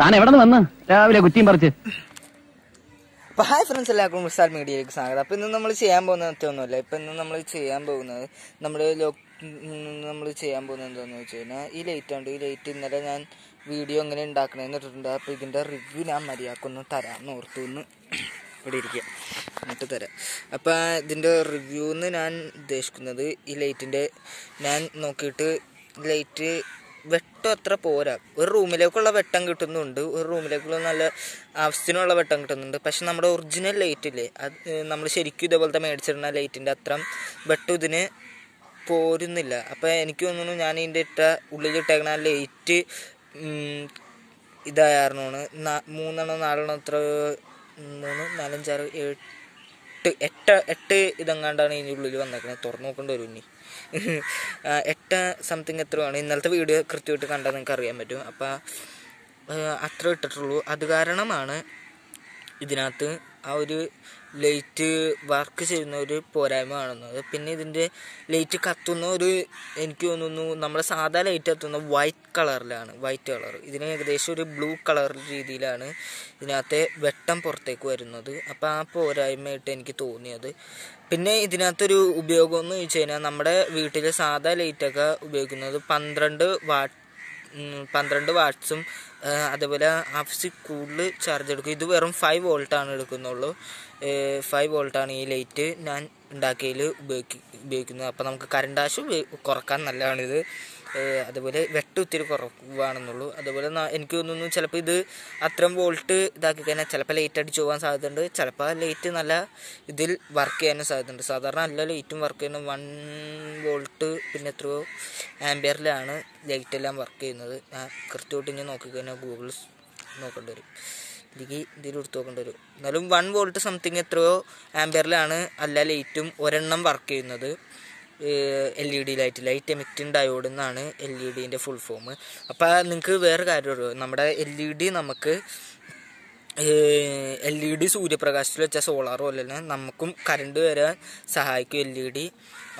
താൻ എവിടെ നിന്ന് വന്ന് രാവിലെ കുറ്റിയും പറിച്ച് അപ്പൊ ഹായ് ഫ്രണ്ട്സ് എല്ലാവർക്കും മുസാൽ മീഡിയയിലേക്ക് സ്വാഗതം അപ്പൊ ഇന്ന് നമ്മൾ ചെയ്യാൻ പോകുന്നത് മറ്റൊന്നുമല്ല ഇപ്പൊ ഇന്ന് നമ്മൾ ചെയ്യാൻ പോകുന്നത് നമ്മുടെ നമ്മൾ ചെയ്യാൻ പോകുന്നത് എന്താണെന്ന് വെച്ച് കഴിഞ്ഞാൽ ഈ ലൈറ്റ് ഉണ്ട് ഈ ലൈറ്റ് ഇന്നലെ ഞാൻ വീഡിയോ എങ്ങനെ ഉണ്ടാക്കണമെന്ന് ഇട്ടിട്ടുണ്ട് അപ്പൊ ഇതിന്റെ റിവ്യൂ ഞാൻ മര്യാദക്കൊന്ന് തരാം നോർത്തു നിന്ന് ഇവിടെ ഇരിക്കുക എന്നിട്ട് തരാം അപ്പൊ ഇതിന്റെ റിവ്യൂന്ന് ഞാൻ ഉദ്ദേശിക്കുന്നത് ഈ ലൈറ്റിന്റെ ഞാൻ നോക്കിയിട്ട് ലൈറ്റ് വെട്ടം അത്ര പോരാ ഒരു റൂമിലേക്കുള്ള വെട്ടം കിട്ടുന്നുണ്ട് ഒരു റൂമിലേക്കുള്ള നല്ല ആവശ്യത്തിനുള്ള വെട്ടം കിട്ടുന്നുണ്ട് പക്ഷെ നമ്മുടെ ഒറിജിനൽ ലൈറ്റ് ഇല്ലേ അത് നമ്മൾ ശരിക്കും ഇതേപോലത്തെ മേടിച്ചിരുന്ന ലൈറ്റിൻ്റെ അത്ര വെട്ടം ഇതിന് പോരുന്നില്ല അപ്പോൾ എനിക്ക് തോന്നുന്നു ഞാൻ ഇതിൻ്റെ ഇട്ട ഉള്ളിലിട്ടേക്കണ ലൈറ്റ് ഇതായിരുന്നു മൂന്നെണ്ണം നാലെണ്ണം അത്ര മൂന്ന് നാലഞ്ചാറ് ഏഴ് എട്ട് എട്ട് എട്ട് ഇതെങ്ങാണ്ടാണ് ഇതിൻ്റെ ഉള്ളിൽ വന്നേക്കുന്നത് തുറന്നു നോക്കേണ്ട വരും ഇനി എട്ട് സംതിങ് എത്രയാണ് ഇന്നലത്തെ വീഡിയോ കൃത്യമായിട്ട് കണ്ടാൽ നിങ്ങൾക്ക് അറിയാൻ പറ്റും അപ്പം അത്ര ഇട്ടിട്ടുള്ളൂ അത് കാരണമാണ് ഇതിനകത്ത് ആ ഒരു ലൈറ്റ് വർക്ക് ചെയ്യുന്ന ഒരു പോരായ്മ കാണുന്നത് പിന്നെ ഇതിൻ്റെ ലൈറ്റ് കത്തുന്ന ഒരു എനിക്ക് തോന്നുന്നു നമ്മുടെ സാധാ ലൈറ്റ് കത്തുന്ന വൈറ്റ് കളറിലാണ് വൈറ്റ് കളർ ഇതിന് ഏകദേശം ഒരു ബ്ലൂ കളർ രീതിയിലാണ് ഇതിനകത്തെ വെട്ടം പുറത്തേക്ക് വരുന്നത് അപ്പോൾ ആ പോരായ്മയായിട്ട് എനിക്ക് തോന്നിയത് പിന്നെ ഇതിനകത്തൊരു ഉപയോഗം എന്ന് ചോദിച്ചു കഴിഞ്ഞാൽ നമ്മുടെ വീട്ടിലെ സാധാ ലൈറ്റൊക്കെ ഉപയോഗിക്കുന്നത് പന്ത്രണ്ട് വാട്ട് പന്ത്രണ്ട് വാട്ട്സും അതുപോലെ ആഫ്സി കൂടുതൽ ചാർജ് എടുക്കും ഇത് വെറും ഫൈവ് വോൾട്ടാണ് എടുക്കുന്നുള്ളു ഫൈവ് വോൾട്ടാണ് ഈ ലൈറ്റ് ഞാൻ ഉണ്ടാക്കിയതിൽ ഉപയോഗിക്കുന്നത് അപ്പോൾ നമുക്ക് കറണ്ട് ആശ് കുറക്കാൻ നല്ലതാണിത് അതുപോലെ വെട്ടം ഒത്തിരി കുറവാണെന്നുള്ളൂ അതുപോലെ എനിക്ക് തോന്നുന്നു ചിലപ്പോൾ ഇത് അത്രയും വോൾട്ട് ഇതാക്കി കഴിഞ്ഞാൽ ചിലപ്പോൾ ലൈറ്റ് അടിച്ച് പോകാൻ സാധ്യതയുണ്ട് ചിലപ്പോൾ ലൈറ്റ് നല്ല ഇതിൽ വർക്ക് ചെയ്യാനും സാധ്യതയുണ്ട് സാധാരണ നല്ല ലൈറ്റും വർക്ക് ചെയ്യുന്നത് വൺ വോൾട്ട് പിന്നെ എത്രയോ ആംബിയറിലാണ് ലൈറ്റ് എല്ലാം വർക്ക് ചെയ്യുന്നത് കൃത്യമായിട്ട് ഇനി നോക്കിക്കഴിഞ്ഞാൽ ഗൂഗിൾ നോക്കേണ്ടി വരും എനിക്ക് ഇതിൽ എടുത്ത് നോക്കേണ്ടി വരും എന്നാലും വൺ വോൾട്ട് സംതിങ് എത്രയോ ആംബിയറിലാണ് അല്ല ലൈറ്റും ഒരെണ്ണം വർക്ക് ചെയ്യുന്നത് L E D light light emitting diode എന്നാണ് എൽ ഇ e ഡിൻ്റെ ഫുൾ ഫോം അപ്പോൾ നിങ്ങൾക്ക് വേറെ കാര്യമുള്ളൂ നമ്മുടെ എൽ ഇ ഡി നമുക്ക് എൽ ഇ ഡി സൂര്യപ്രകാശത്തിൽ വെച്ചാൽ സോളാറോ പോലെയല്ല നമുക്കും കറണ്ട് വരാൻ സഹായിക്കും എൽ ഇ e ഡി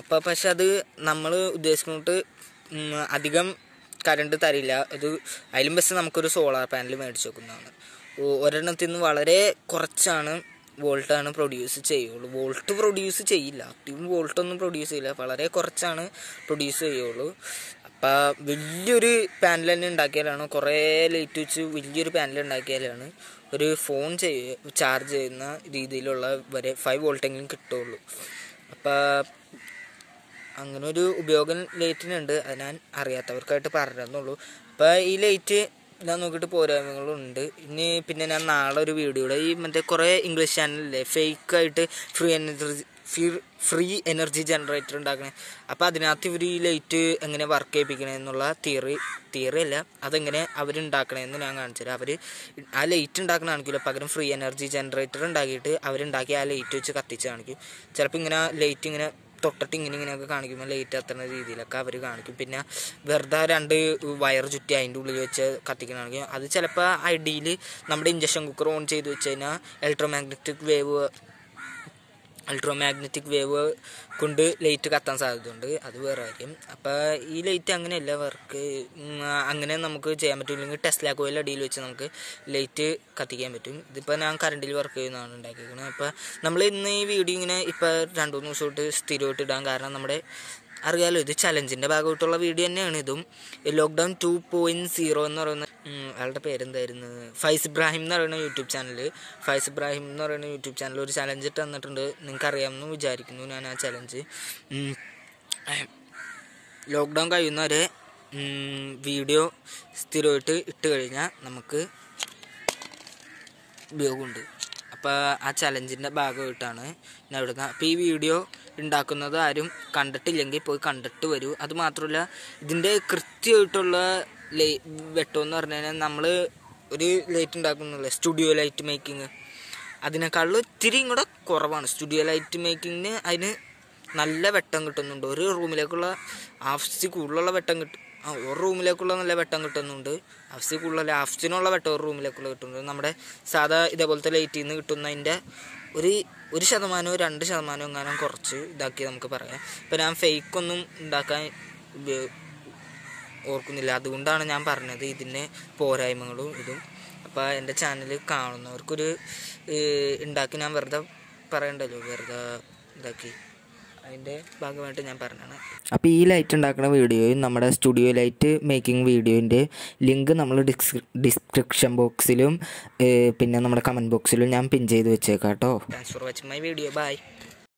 അപ്പോൾ പക്ഷെ അത് നമ്മൾ ഉദ്ദേശിക്കുന്നത് അധികം കറണ്ട് തരില്ല അത് അതിലും ബസ് നമുക്കൊരു സോളാർ പാനൽ മേടിച്ചു വെക്കുന്നതാണ് ഒരെണ്ണത്തിൽ നിന്ന് വളരെ കുറച്ചാണ് വോൾട്ടാണ് പ്രൊഡ്യൂസ് ചെയ്യുള്ളൂ വോൾട്ട് പ്രൊഡ്യൂസ് ചെയ്യില്ല ആക്റ്റീവും വോൾട്ടൊന്നും പ്രൊഡ്യൂസ് ചെയ്യില്ല വളരെ കുറച്ചാണ് പ്രൊഡ്യൂസ് ചെയ്യുള്ളൂ അപ്പോൾ വലിയൊരു പാനൽ തന്നെ ഉണ്ടാക്കിയാലാണ് കുറേ ലൈറ്റ് വെച്ച് വലിയൊരു പാനൽ ഉണ്ടാക്കിയാലാണ് ഒരു ഫോൺ ചെയ്യ ചാർജ് ചെയ്യുന്ന രീതിയിലുള്ള വരെ ഫൈവ് വോൾട്ടെങ്കിലും കിട്ടുള്ളൂ അപ്പോൾ അങ്ങനെ ഒരു ഉപയോഗം ലൈറ്റിനുണ്ട് അത് ഞാൻ അറിയാത്തവർക്കായിട്ട് പറഞ്ഞതെന്നുള്ളൂ അപ്പോൾ ഈ ലൈറ്റ് ഞാൻ നോക്കിയിട്ട് പോരായ്മകളുണ്ട് ഇനി പിന്നെ ഞാൻ നാളെ ഒരു വീഡിയോയുടെ ഈ മറ്റേ കുറേ ഇംഗ്ലീഷ് ചാനലില്ലേ ആയിട്ട് free energy free energy generator ഉണ്ടാക്കണേ അപ്പോൾ അതിനകത്ത് ഇവർ ഈ ലൈറ്റ് എങ്ങനെ വർക്ക് ചെയ്യിപ്പിക്കണേ എന്നുള്ള തിയറി തിയറി അല്ല അതെങ്ങനെ അവരുണ്ടാക്കണമെന്ന് ഞാൻ കാണിച്ചുതരാം അവർ ആ ലൈറ്റ് ഉണ്ടാക്കണ കാണിക്കില്ല പകരം ഫ്രീ എനർജി ജനറേറ്റർ ഉണ്ടാക്കിയിട്ട് അവരുണ്ടാക്കി ആ ലൈറ്റ് വെച്ച് കത്തിച്ച് കാണിക്കും ചിലപ്പോൾ ഇങ്ങനെ ലൈറ്റ് ഇങ്ങനെ തൊട്ടിട്ട് ഇങ്ങനെ ഇങ്ങനെയൊക്കെ കാണിക്കുമ്പോൾ ലൈറ്റ് എത്തുന്ന രീതിയിലൊക്കെ അവർ കാണിക്കും പിന്നെ വെറുതെ രണ്ട് വയർ ചുറ്റി അതിൻ്റെ ഉള്ളിൽ വെച്ച് കത്തിക്കണമെങ്കിൽ അത് ചിലപ്പോൾ ഐഡിയിൽ നമ്മുടെ ഇഞ്ചക്ഷൻ കുക്കർ ഓൺ ചെയ്ത് വെച്ച് കഴിഞ്ഞാൽ ഇലക്ട്രോ വേവ് അൾട്രോമാഗ്നറ്റിക് വേവ് കൊണ്ട് ലൈറ്റ് കത്താൻ സാധ്യതയുണ്ട് അത് വേറെ കാര്യം അപ്പോൾ ഈ ലൈറ്റ് അങ്ങനെയല്ല വർക്ക് അങ്ങനെ നമുക്ക് ചെയ്യാൻ പറ്റില്ലെങ്കിൽ ടെസ്റ്റ് ടെസ്ല കോയിൽ അടിയിൽ വെച്ച് നമുക്ക് ലൈറ്റ് കത്തിക്കാൻ പറ്റും ഇതിപ്പോൾ ഞാൻ കറണ്ടിൽ വർക്ക് ചെയ്യുന്നതാണ് ഉണ്ടാക്കിയിരിക്കുന്നത് അപ്പോൾ നമ്മൾ ഇന്ന് ഈ വീഡിയോ ഇങ്ങനെ ഇപ്പോൾ രണ്ട് മൂന്ന് ദിവസം തൊട്ട് സ്ഥിരമായിട്ട് ഇടാൻ കാരണം നമ്മുടെ അറിയാലോ ഇത് ചലഞ്ചിൻ്റെ ഭാഗമായിട്ടുള്ള വീഡിയോ തന്നെയാണ് ഇതും ലോക്ക്ഡൗൺ ടു പോയിൻറ്റ് സീറോ എന്ന് പറയുന്ന ആളുടെ പേരെന്തായിരുന്നു ഫൈസ് ഇബ്രാഹിം എന്ന് പറയുന്ന യൂട്യൂബ് ചാനൽ ഫൈസ് ഇബ്രാഹിം എന്ന് പറയുന്ന യൂട്യൂബ് ചാനൽ ഒരു ചലഞ്ച് ഇട്ട് തന്നിട്ടുണ്ട് അറിയാമെന്ന് വിചാരിക്കുന്നു ഞാൻ ആ ചലഞ്ച് ലോക്ക്ഡൗൺ കഴിയുന്നവരെ വീഡിയോ സ്ഥിരമായിട്ട് ഇട്ട് കഴിഞ്ഞാൽ നമുക്ക് ഉപയോഗമുണ്ട് അപ്പോൾ ആ ചലഞ്ചിൻ്റെ ഭാഗമായിട്ടാണ് ഞാൻ ഇവിടുന്ന് അപ്പോൾ ഈ വീഡിയോ ഉണ്ടാക്കുന്നത് ആരും കണ്ടിട്ടില്ലെങ്കിൽ പോയി കണ്ടിട്ട് വരൂ അതുമാത്രമല്ല ഇതിൻ്റെ കൃത്യമായിട്ടുള്ള ലൈ വെട്ടമെന്ന് പറഞ്ഞു കഴിഞ്ഞാൽ നമ്മൾ ഒരു ലൈറ്റ് ഉണ്ടാക്കുന്നില്ല സ്റ്റുഡിയോ ലൈറ്റ് മേക്കിങ് അതിനേക്കാളും ഇത്തിരി ഇങ്ങോട്ട് കുറവാണ് സ്റ്റുഡിയോ ലൈറ്റ് മേക്കിങ്ങിന് അതിന് നല്ല വെട്ടം കിട്ടുന്നുണ്ട് ഒരു റൂമിലേക്കുള്ള ആഫ്സി കൂടുതലുള്ള വെട്ടം കിട്ടും ഒരു റൂമിലേക്കുള്ള നല്ല വെട്ടം കിട്ടുന്നുണ്ട് ആഫ്സി കൂടുതലുള്ള ആഫ്സിനുള്ള വെട്ടം ഒരു റൂമിലേക്കുള്ള കിട്ടുന്നുണ്ട് നമ്മുടെ സാധാ ഇതേപോലത്തെ ലൈറ്റിൽ നിന്ന് കിട്ടുന്നതിൻ്റെ ഒരു ഒരു ശതമാനമോ രണ്ട് ശതമാനമോ എങ്ങാനും കുറച്ച് ഇതാക്കി നമുക്ക് പറയാം ഇപ്പം ഞാൻ ഫേക്കൊന്നും ഉണ്ടാക്കാൻ ഓർക്കുന്നില്ല അതുകൊണ്ടാണ് ഞാൻ പറഞ്ഞത് ഇതിൻ്റെ പോരായ്മകളും ഇതും അപ്പോൾ എൻ്റെ ചാനൽ കാണുന്നവർക്കൊരു ഉണ്ടാക്കി ഞാൻ വെറുതെ പറയണ്ടല്ലോ വെറുതെ ഇതാക്കി അതിൻ്റെ ഭാഗമായിട്ട് ഞാൻ പറഞ്ഞതാണ് അപ്പോൾ ഈ ലൈറ്റ് ഉണ്ടാക്കുന്ന വീഡിയോയും നമ്മുടെ സ്റ്റുഡിയോ ലൈറ്റ് മേക്കിംഗ് വീഡിയോൻ്റെ ലിങ്ക് നമ്മൾ ഡിസ്ക്രിപ്ഷൻ ബോക്സിലും പിന്നെ നമ്മുടെ കമൻറ്റ് ബോക്സിലും ഞാൻ പിൻ ചെയ്ത് വെച്ചേക്കാം കേട്ടോ for watching my video by